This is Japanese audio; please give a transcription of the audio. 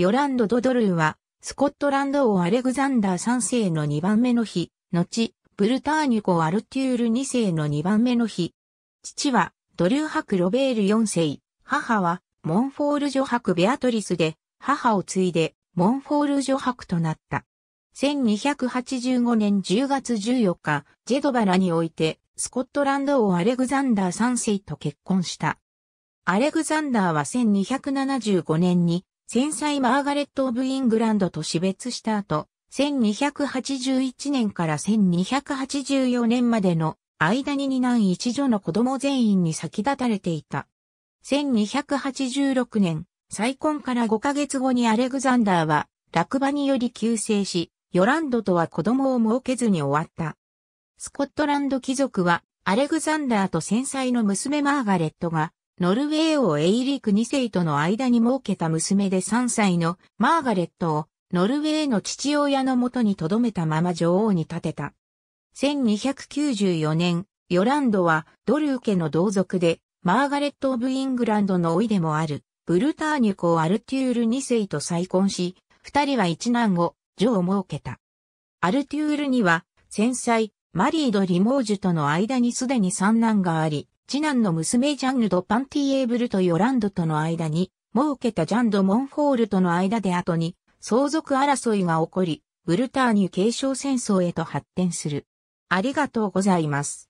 ヨランド・ドドルーは、スコットランド王アレグザンダー3世の2番目の日、後、ブルターニュ公アルテュール2世の2番目の日。父は、ドリュー伯ロベール4世、母は、モンフォール女伯ベアトリスで、母を継いで、モンフォール女伯となった。1285年10月14日、ジェドバラにおいて、スコットランド王アレグザンダー3世と結婚した。アレグザンダーは1275年に戦災マーガレット・オブ・イングランドと死別した後、1281年から1284年までの間に二男一女の子供全員に先立たれていた。1286年、再婚から5ヶ月後にアレグザンダーは落馬により急逝し、ヨランドとは子供を設けずに終わった。スコットランド貴族はアレグザンダーと戦災の娘マーガレットがノルウェー王エイリーク2世との間に設けた娘で3歳のマーガレットをノルウェーの父親のもとに留めたまま女王に立てた。1294年、ヨランドはドルー家の同族でマーガレット・オブ・イングランドの老いでもあるブルターニュ公アルテュール2世と再婚し、二人は一男を女を設けた。アルテュールには、戦災、マリード・リモージュとの間にすでに三男があり、次男の娘ジャンヌ・ド・パンティエーブルとヨランドとの間に、設けたジャンド・モンフォールとの間で後に、相続争いが起こり、ブルターニュ継承戦争へと発展する。ありがとうございます。